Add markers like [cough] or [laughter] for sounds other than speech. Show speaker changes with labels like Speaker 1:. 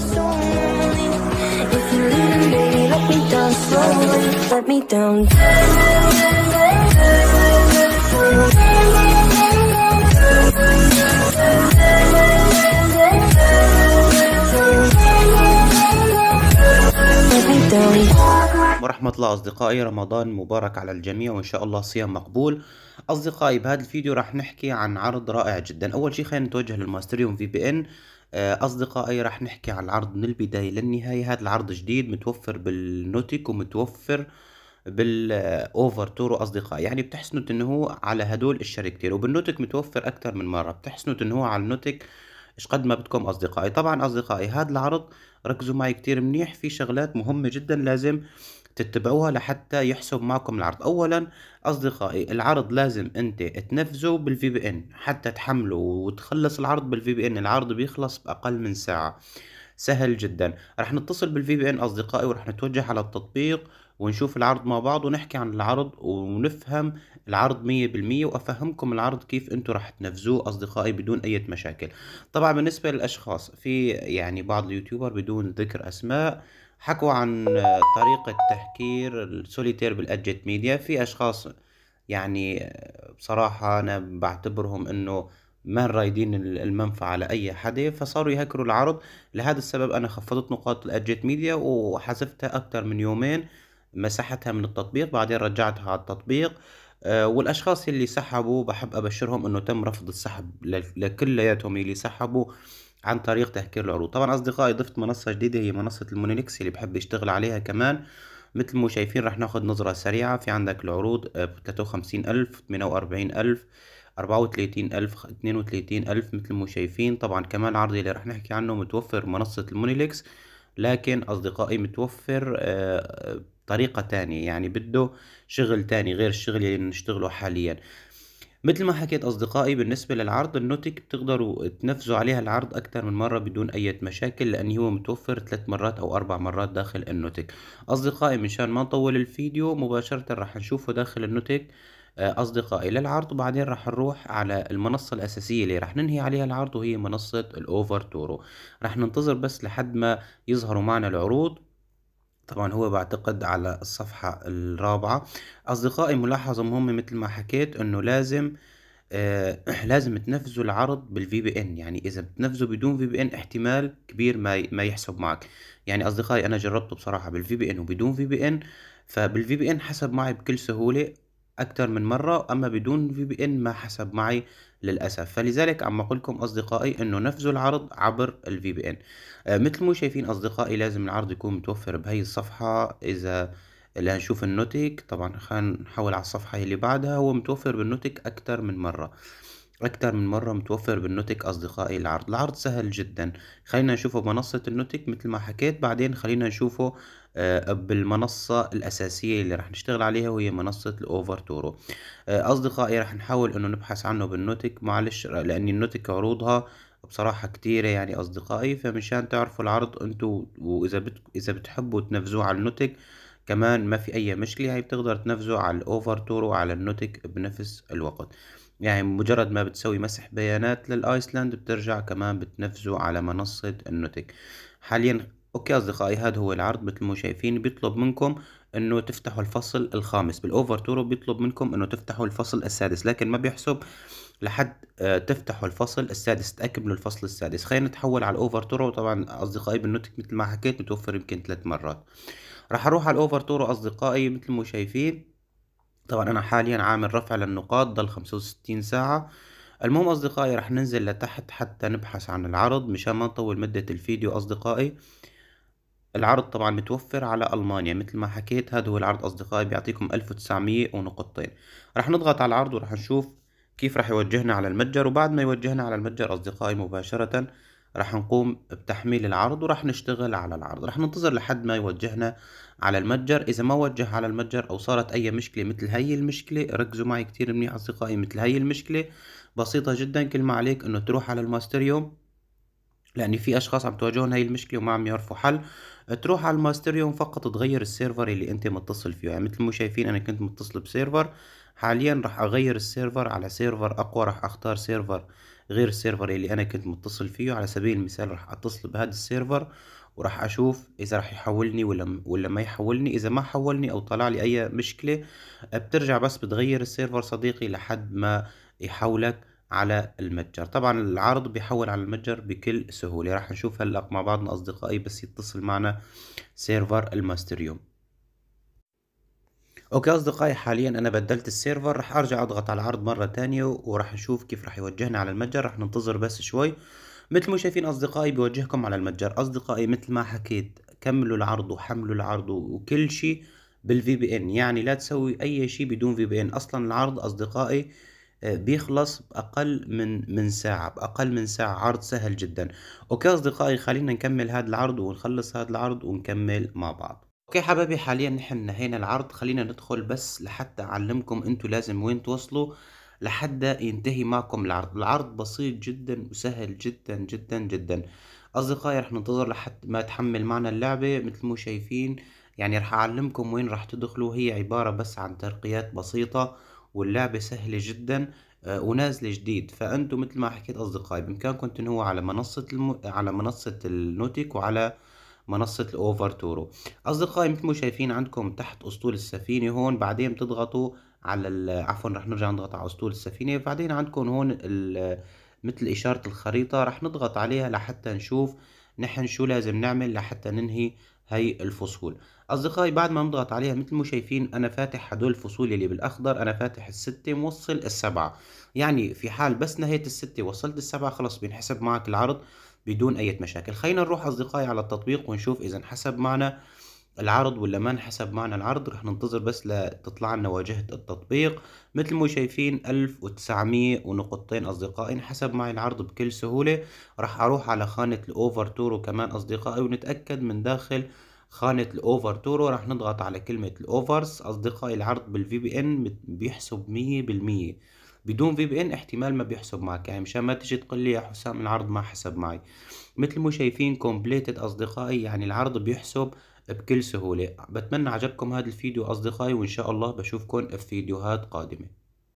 Speaker 1: Let ورحمة الله أصدقائي رمضان مبارك على الجميع وإن شاء الله صيام مقبول اصدقائي بهذا الفيديو راح نحكي عن عرض رائع جدا اول شيء خلينا نتوجه للماستريوم في بي ان آه، اصدقائي راح نحكي عن العرض من البداية للنهاية هذا العرض جديد متوفر بالنوتيك ومتوفر بالاوفر تورو اصدقائي يعني بتحسنوا انه هو على هدول الشركتين وبالنوتيك متوفر اكثر من مرة بتحسنوا انه هو على النوتيك ايش قد ما بدكم اصدقائي طبعا اصدقائي هذا العرض ركزوا معي كتير منيح في شغلات مهمة جدا لازم تتبعوها لحتى يحسب معكم العرض اولا اصدقائي العرض لازم انت تنفذه بالفي بي ان حتى تحمله وتخلص العرض بالفي بي ان العرض بيخلص باقل من ساعه سهل جدا رح نتصل بالفي بي ان اصدقائي ورح نتوجه على التطبيق ونشوف العرض مع بعض ونحكي عن العرض ونفهم العرض مية بالمية وأفهمكم العرض كيف أنتوا رح تنفذوه أصدقائي بدون أي مشاكل طبعا بالنسبة للأشخاص في يعني بعض اليوتيوبر بدون ذكر أسماء حكوا عن طريقة تحكير السوليتير بالأدجت ميديا في أشخاص يعني بصراحة أنا بعتبرهم أنه ما رايدين المنفعة لأي حدا فصاروا يهكروا العرض لهذا السبب أنا خفضت نقاط الأدجت ميديا وحذفتها أكثر من يومين مسحتها من التطبيق بعدين رجعتها على التطبيق آه، والاشخاص اللي سحبوا بحب ابشرهم انه تم رفض السحب لكلياتهم اللي سحبوا عن طريق تهكير العروض طبعا اصدقائي ضفت منصة جديدة هي منصة المونينكس اللي بحب يشتغل عليها كمان مثل ما شايفين راح ناخد نظرة سريعة في عندك العروض 53000 آه، وخمسين ألف وأربعين ألف أربعة وتلاتين ألف اتنين وتلاتين ألف مثل ما شايفين طبعا كمان العرض اللي راح نحكي عنه متوفر منصة المونيليكس لكن أصدقائي متوفر بطريقة آه، آه، تانية يعني بده شغل تاني غير الشغل اللي نشتغله حاليا مثل ما حكيت أصدقائي بالنسبة للعرض النوتك بتقدروا تنفذوا عليها العرض أكتر من مرة بدون أي مشاكل لأن هو متوفر ثلاث مرات أو أربع مرات داخل النوتك أصدقائي مشان ما نطول الفيديو مباشرة راح نشوفه داخل النوتك آه، أصدقائي للعرض وبعدين راح نروح على المنصة الأساسية اللي راح ننهي عليها العرض وهي منصة الأوفر تورو راح ننتظر بس لحد ما يظهروا معنا العروض طبعا هو بعتقد على الصفحة الرابعة أصدقائي ملاحظة مهمة مثل ما حكيت أنه لازم آه [clears throat] لازم تنفذوا العرض بالفي بي ان يعني اذا بتنفذوا بدون في بي ان احتمال كبير ما ما يحسب معك يعني اصدقائي انا جربته بصراحه بالفي بي ان وبدون في بي ان فبالفي بي ان حسب معي بكل سهوله أكتر من مرة أما بدون في بي إن ما حسب معي للأسف فلذلك عم أقول لكم أصدقائي أنه نفذوا العرض عبر الفي بي إن آه، مثل ما شايفين أصدقائي لازم العرض يكون متوفر بهي الصفحة إذا اللي هنشوف النوتك طبعا خلينا نحول على الصفحة اللي بعدها هو متوفر بالنوتك أكتر من مرة أكتر من مرة متوفر بالنوتك أصدقائي العرض العرض سهل جدا خلينا نشوفه بمنصة النوتك مثل ما حكيت بعدين خلينا نشوفه آه، بالمنصة الأساسية اللي راح نشتغل عليها وهي منصة الأوفر تورو آه، أصدقائي راح نحاول أنه نبحث عنه بالنوتك معلش لأن النوتك عروضها بصراحة كتيرة يعني أصدقائي فمشان تعرفوا العرض أنتوا وإذا بت... إذا بتحبوا تنفذوه على النوتك كمان ما في أي مشكلة هي بتقدر تنفذه على الأوفر تورو على النوتك بنفس الوقت يعني مجرد ما بتسوي مسح بيانات للايسلاند بترجع كمان بتنفذه على منصة النوتك حاليا اوكي اصدقائي هذا هو العرض مثل ما شايفين بيطلب منكم انه تفتحوا الفصل الخامس بالاوفر تورو بيطلب منكم انه تفتحوا الفصل السادس لكن ما بيحسب لحد آه، تفتحوا الفصل السادس من الفصل السادس خلينا نتحول على الاوفر تورو طبعا اصدقائي بالنوتك مثل ما حكيت متوفر يمكن ثلاث مرات راح اروح على الاوفر تورو اصدقائي مثل ما شايفين طبعا انا حاليا عامل رفع للنقاط ضل خمسة وستين ساعة المهم اصدقائي رح ننزل لتحت حتى نبحث عن العرض مشان ما نطول مدة الفيديو اصدقائي العرض طبعا متوفر على المانيا مثل ما حكيت هذا هو العرض اصدقائي بيعطيكم 1900 ونقطتين رح نضغط على العرض ورح نشوف كيف رح يوجهنا على المتجر وبعد ما يوجهنا على المتجر اصدقائي مباشرة راح نقوم بتحميل العرض وراح نشتغل على العرض راح ننتظر لحد ما يوجهنا على المتجر اذا ما وجه على المتجر او صارت اي مشكله مثل هي المشكله ركزوا معي كتير منيح اصدقائي مثل هي المشكله بسيطه جدا كل ما عليك انه تروح على الماستريوم لان في اشخاص عم تواجههم هاي المشكله وما عم يعرفوا حل تروح على الماستريوم فقط تغير السيرفر اللي انت متصل فيه يعني مثل ما شايفين انا كنت متصل بسيرفر حاليا راح اغير السيرفر على سيرفر اقوى راح اختار سيرفر غير السيرفر اللي انا كنت متصل فيه على سبيل المثال راح اتصل بهذا السيرفر وراح اشوف اذا راح يحولني ولا ولا ما يحولني اذا ما حولني او طلع لي اي مشكله بترجع بس بتغير السيرفر صديقي لحد ما يحولك على المتجر طبعا العرض بيحول على المتجر بكل سهوله راح نشوف هلا مع بعضنا اصدقائي بس يتصل معنا سيرفر الماستريوم اوكي اصدقائي حاليا انا بدلت السيرفر رح ارجع اضغط على العرض مره تانية ورح نشوف كيف رح يوجهنا على المتجر رح ننتظر بس شوي مثل ما شايفين اصدقائي بوجهكم على المتجر اصدقائي مثل ما حكيت كملوا العرض وحملوا العرض وكل شيء بالفي بي ان يعني لا تسوي اي شيء بدون في بي ان اصلا العرض اصدقائي آه، بيخلص بأقل من من ساعة بأقل من ساعة عرض سهل جدا أوكي أصدقائي خلينا نكمل هذا العرض ونخلص هذا العرض ونكمل مع بعض اوكي حبايبي حاليا نحن نهينا العرض خلينا ندخل بس لحتى اعلمكم انتوا لازم وين توصلوا لحد ينتهي معكم العرض العرض بسيط جدا وسهل جدا جدا جدا اصدقائي رح ننتظر لحد ما تحمل معنا اللعبة مثل ما شايفين يعني رح اعلمكم وين رح تدخلوا هي عبارة بس عن ترقيات بسيطة واللعبة سهلة جدا آه، ونازلة جديد فانتم مثل ما حكيت اصدقائي بامكانكم تنهوا على منصة الم... على منصة النوتيك وعلى منصة الأوفر تورو أصدقائي مثل ما شايفين عندكم تحت أسطول السفينة هون بعدين بتضغطوا على عفوا رح نرجع نضغط على أسطول السفينة بعدين عندكم هون مثل إشارة الخريطة رح نضغط عليها لحتى نشوف نحن شو لازم نعمل لحتى ننهي هي الفصول أصدقائي بعد ما نضغط عليها مثل ما شايفين أنا فاتح هدول الفصول اللي بالأخضر أنا فاتح الستة موصل السبعة يعني في حال بس نهيت الستة وصلت السبعة خلص بينحسب معك العرض بدون أي مشاكل خلينا نروح أصدقائي على التطبيق ونشوف إذا انحسب معنا العرض ولا ما انحسب معنا العرض رح ننتظر بس لتطلع لنا واجهة التطبيق مثل ما شايفين 1900 ونقطتين أصدقائي انحسب معي العرض بكل سهولة رح أروح على خانة الأوفر تورو كمان أصدقائي ونتأكد من داخل خانة الأوفر تورو رح نضغط على كلمة الأوفرز أصدقائي العرض بالفي بي إن بيحسب مية بالمية بدون في بي ان احتمال ما بيحسب معك يعني مشان ما تجي تقول لي يا حسام العرض ما حسب معي مثل ما شايفين كومبليتد اصدقائي يعني العرض بيحسب بكل سهولة بتمنى عجبكم هذا الفيديو اصدقائي وان شاء الله بشوفكم في فيديوهات قادمة